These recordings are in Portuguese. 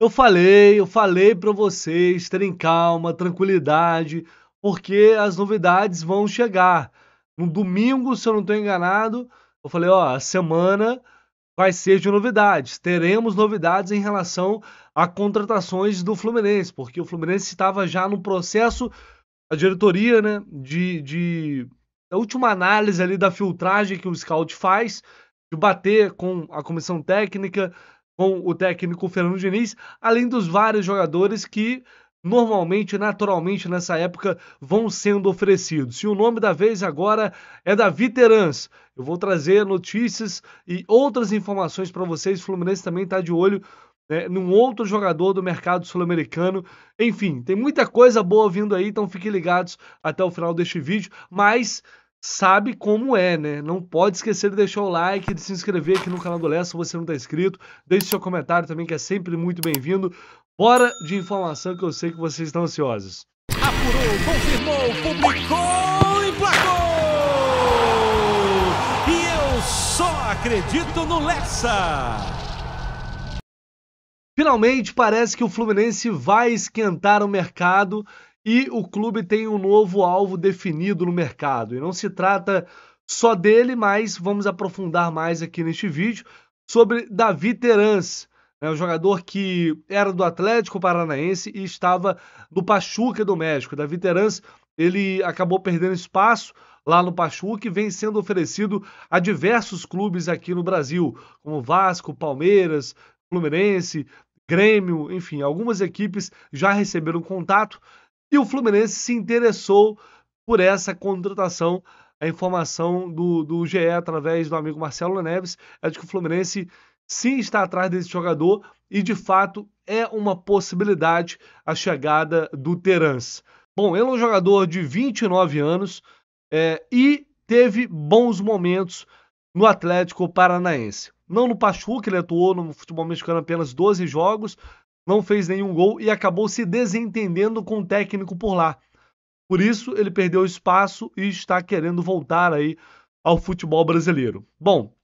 Eu falei, eu falei para vocês terem calma, tranquilidade, porque as novidades vão chegar. No domingo, se eu não estou enganado, eu falei, ó, a semana vai ser de novidades. Teremos novidades em relação a contratações do Fluminense, porque o Fluminense estava já no processo, a diretoria, né, de, de a última análise ali da filtragem que o scout faz, de bater com a comissão técnica, com o técnico Fernando Diniz, além dos vários jogadores que normalmente, naturalmente, nessa época, vão sendo oferecidos. E o nome da vez agora é Davi Terans. Eu vou trazer notícias e outras informações para vocês. O Fluminense também está de olho né, num outro jogador do mercado sul-americano. Enfim, tem muita coisa boa vindo aí, então fiquem ligados até o final deste vídeo. Mas sabe como é, né? Não pode esquecer de deixar o like, de se inscrever aqui no canal do Léo se você não está inscrito. Deixe seu comentário também, que é sempre muito bem-vindo. Bora de informação que eu sei que vocês estão ansiosos. Apurou, confirmou, publicou, placou! E eu só acredito no Lessa! Finalmente parece que o Fluminense vai esquentar o mercado e o clube tem um novo alvo definido no mercado. E não se trata só dele, mas vamos aprofundar mais aqui neste vídeo sobre Davi Terans, né, um jogador que era do Atlético Paranaense e estava no Pachuca do México. Davi Terans, ele acabou perdendo espaço lá no Pachuca e vem sendo oferecido a diversos clubes aqui no Brasil, como Vasco, Palmeiras, Fluminense, Grêmio, enfim, algumas equipes já receberam contato e o Fluminense se interessou por essa contratação. A informação do, do GE, através do amigo Marcelo Neves, é de que o Fluminense sim está atrás desse jogador e, de fato, é uma possibilidade a chegada do Terans. Bom, ele é um jogador de 29 anos é, e teve bons momentos no Atlético Paranaense. Não no Pachuca, ele atuou no futebol mexicano apenas 12 jogos, não fez nenhum gol e acabou se desentendendo com o técnico por lá. Por isso, ele perdeu espaço e está querendo voltar aí ao futebol brasileiro. Bom,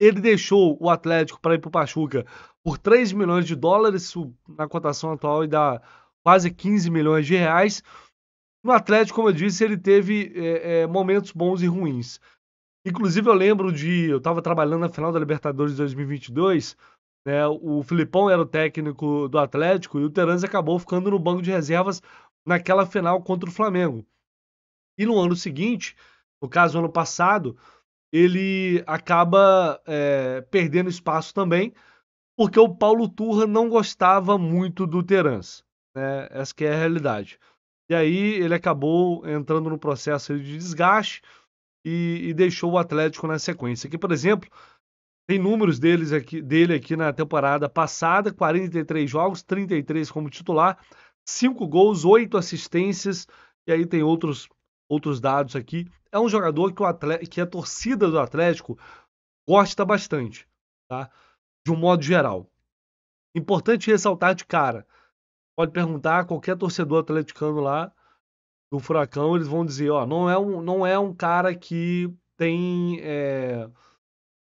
ele deixou o Atlético para ir para o Pachuca por 3 milhões de dólares, na cotação atual e dá quase 15 milhões de reais. No Atlético, como eu disse, ele teve é, é, momentos bons e ruins. Inclusive, eu lembro de. Eu estava trabalhando na final da Libertadores de 2022 né? O Filipão era o técnico do Atlético e o Terence acabou ficando no banco de reservas naquela final contra o Flamengo. E no ano seguinte, no caso, ano passado, ele acaba é, perdendo espaço também, porque o Paulo Turra não gostava muito do Terence. Né? Essa que é a realidade. E aí ele acabou entrando no processo de desgaste e, e deixou o Atlético na sequência. aqui por exemplo, tem números deles aqui, dele aqui na temporada passada: 43 jogos, 33 como titular, 5 gols, 8 assistências. E aí tem outros, outros dados aqui. É um jogador que, o atleta, que a torcida do Atlético gosta bastante, tá? De um modo geral. Importante ressaltar de cara. Pode perguntar a qualquer torcedor atleticano lá do Furacão, eles vão dizer, ó, não é um, não é um cara que tem é,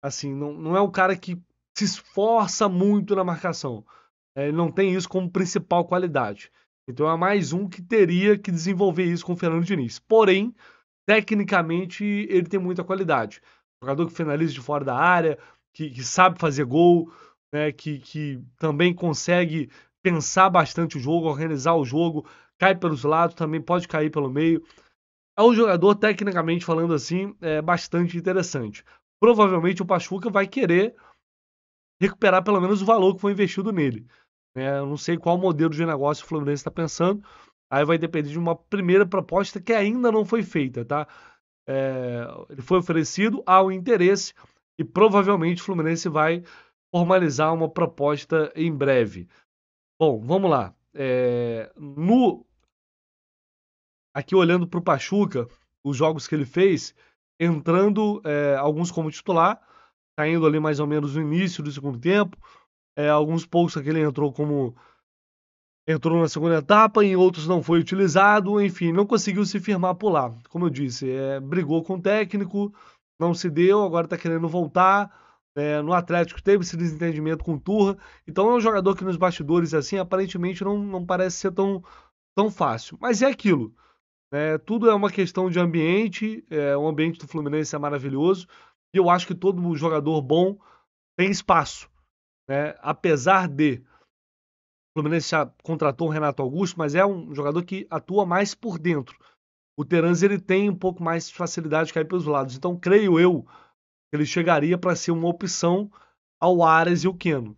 Assim, não, não é um cara que se esforça muito na marcação. É, ele não tem isso como principal qualidade. Então é mais um que teria que desenvolver isso com o Fernando Diniz. Porém, tecnicamente, ele tem muita qualidade. jogador que finaliza de fora da área, que, que sabe fazer gol, né, que, que também consegue pensar bastante o jogo, organizar o jogo, cai pelos lados, também pode cair pelo meio. É um jogador, tecnicamente falando assim, é bastante interessante provavelmente o Pachuca vai querer recuperar pelo menos o valor que foi investido nele. Né? Eu não sei qual modelo de negócio o Fluminense está pensando. Aí vai depender de uma primeira proposta que ainda não foi feita, tá? É, ele foi oferecido ao interesse e provavelmente o Fluminense vai formalizar uma proposta em breve. Bom, vamos lá. É, no aqui olhando para o Pachuca, os jogos que ele fez, entrando é, alguns como titular, caindo tá ali mais ou menos no início do segundo tempo. É, alguns poucos que ele entrou como entrou na segunda etapa, em outros não foi utilizado, enfim, não conseguiu se firmar por lá. Como eu disse, é, brigou com o técnico, não se deu, agora está querendo voltar. É, no Atlético teve esse desentendimento com o Turra, então é um jogador que nos bastidores assim aparentemente não, não parece ser tão, tão fácil. Mas é aquilo. É, tudo é uma questão de ambiente, é, o ambiente do Fluminense é maravilhoso, e eu acho que todo jogador bom tem espaço. Né? Apesar de o Fluminense já contratou o Renato Augusto, mas é um jogador que atua mais por dentro. O Terans ele tem um pouco mais de facilidade de cair pelos lados. Então, creio eu, ele chegaria para ser uma opção ao Ares e o Keno.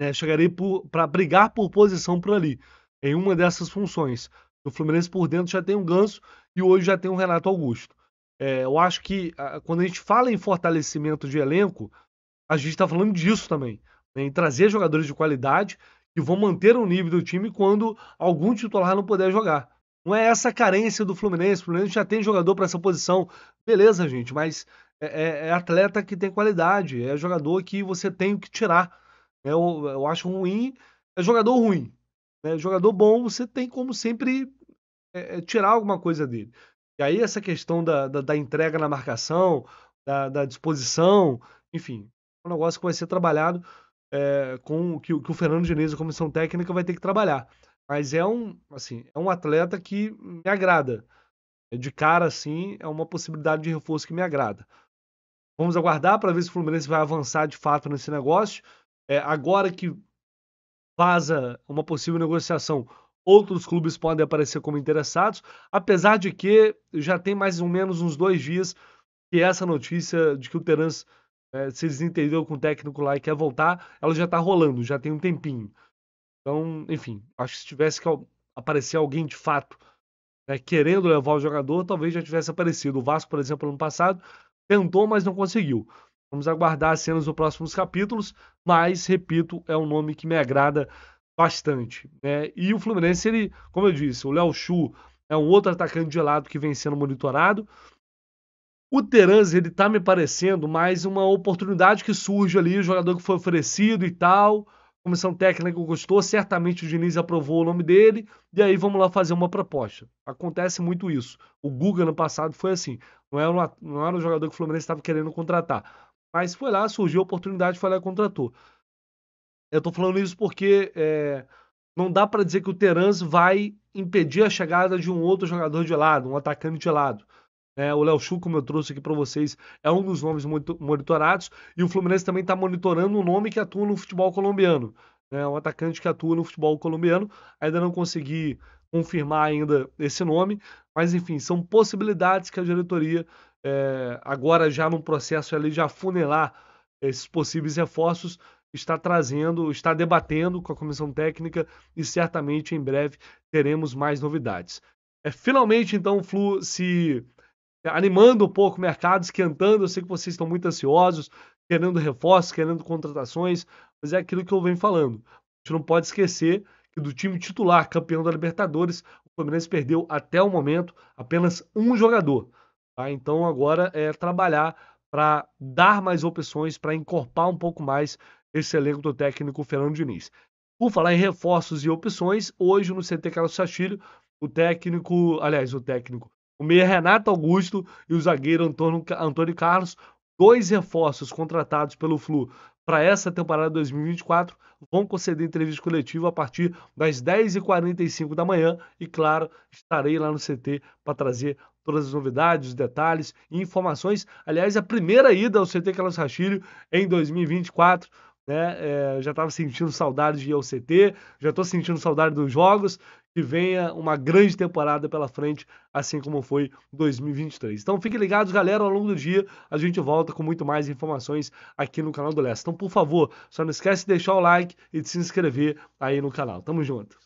É, chegaria para brigar por posição por ali, em uma dessas funções. O Fluminense por dentro já tem um ganso e hoje já tem um Renato Augusto. É, eu acho que quando a gente fala em fortalecimento de elenco, a gente está falando disso também. Né? Em trazer jogadores de qualidade que vão manter o nível do time quando algum titular não puder jogar. Não é essa a carência do Fluminense. O Fluminense já tem jogador para essa posição. Beleza, gente, mas é, é, é, atleta que tem qualidade. É jogador que você tem que tirar. Né, eu, eu acho ruim. É jogador ruim. Né? Jogador bom, você tem como sempre é, é, tirar alguma coisa dele. E aí essa questão da, da, da entrega na marcação, da, da, disposição, enfim, é um negócio que vai ser trabalhado é, com que, que o Fernando Diniz, a comissão técnica, vai ter que trabalhar. Mas é um, assim, é um atleta que me agrada. É, de cara, assim, é uma possibilidade de reforço que me agrada. Vamos aguardar para ver se o Fluminense vai avançar de fato nesse negócio. É, agora que vaza uma possível negociação, outros clubes podem aparecer como interessados, apesar de que já tem mais ou menos uns dois dias que essa notícia de que o Terence eh, é, se desentendeu com o técnico lá e quer voltar, ela já está rolando, já tem um tempinho. Então, enfim, acho que se tivesse que aparecer alguém de fato né, querendo levar o jogador, talvez já tivesse aparecido. O Vasco, por exemplo, ano passado, tentou, mas não conseguiu. Vamos aguardar as cenas dos próximos capítulos, mas, repito, é um nome que me agrada bastante. Né? E o Fluminense, ele, como eu disse, o Léo Chu é um outro atacante de lado que vem sendo monitorado. O Terans, ele tá me parecendo mais uma oportunidade que surge ali, o jogador que foi oferecido e tal. A comissão técnica gostou, certamente o Diniz aprovou o nome dele, e aí vamos lá fazer uma proposta. Acontece muito isso. O Guga no passado foi assim. Não era, uma, não era um jogador que o Fluminense estava querendo contratar mas foi lá, surgiu a oportunidade, foi lá e contratou. Eu tô falando isso porque é, não dá para dizer que o Terans vai impedir a chegada de um outro jogador de lado, um atacante de lado. É, o Léo Chu, como eu trouxe aqui para vocês, é um dos nomes monitorados. E o Fluminense também está monitorando um nome que atua no futebol colombiano. Né? um atacante que atua no futebol colombiano. Ainda não consegui confirmar ainda esse nome. Mas, enfim, são possibilidades que a diretoria é, agora já num processo ali de afunilar esses possíveis reforços, está trazendo, está debatendo com a comissão técnica e certamente em breve teremos mais novidades. É, finalmente, então, o Flu se animando um pouco o mercado, esquentando. Eu sei que vocês estão muito ansiosos, querendo reforços, querendo contratações, mas é aquilo que eu venho falando. A gente não pode esquecer que do time titular, campeão da Libertadores, o Fluminense perdeu até o momento apenas um jogador. Tá? Então agora é trabalhar para dar mais opções, para encorpar um pouco mais esse elenco do técnico Fernando Diniz. Por falar em reforços e opções, hoje no CT Carlos Castilho, o técnico, aliás, o técnico, o meia Renato Augusto e o zagueiro Antônio, Antônio Carlos, dois reforços contratados pelo Flu para essa temporada 2024 vão conceder entrevista coletiva a partir das 10h45 da manhã e, claro, estarei lá no CT para trazer todas as novidades, os detalhes e informações. Aliás, a primeira ida ao CT Carlos Rachilho em 2024. Né? É, já estava sentindo saudade de ir ao CT, já estou sentindo saudade dos jogos. Que venha uma grande temporada pela frente, assim como foi 2023. Então fiquem ligados, galera. Ao longo do dia a gente volta com muito mais informações aqui no canal do Leste. Então, por favor, só não esquece de deixar o like e de se inscrever aí no canal. Tamo junto.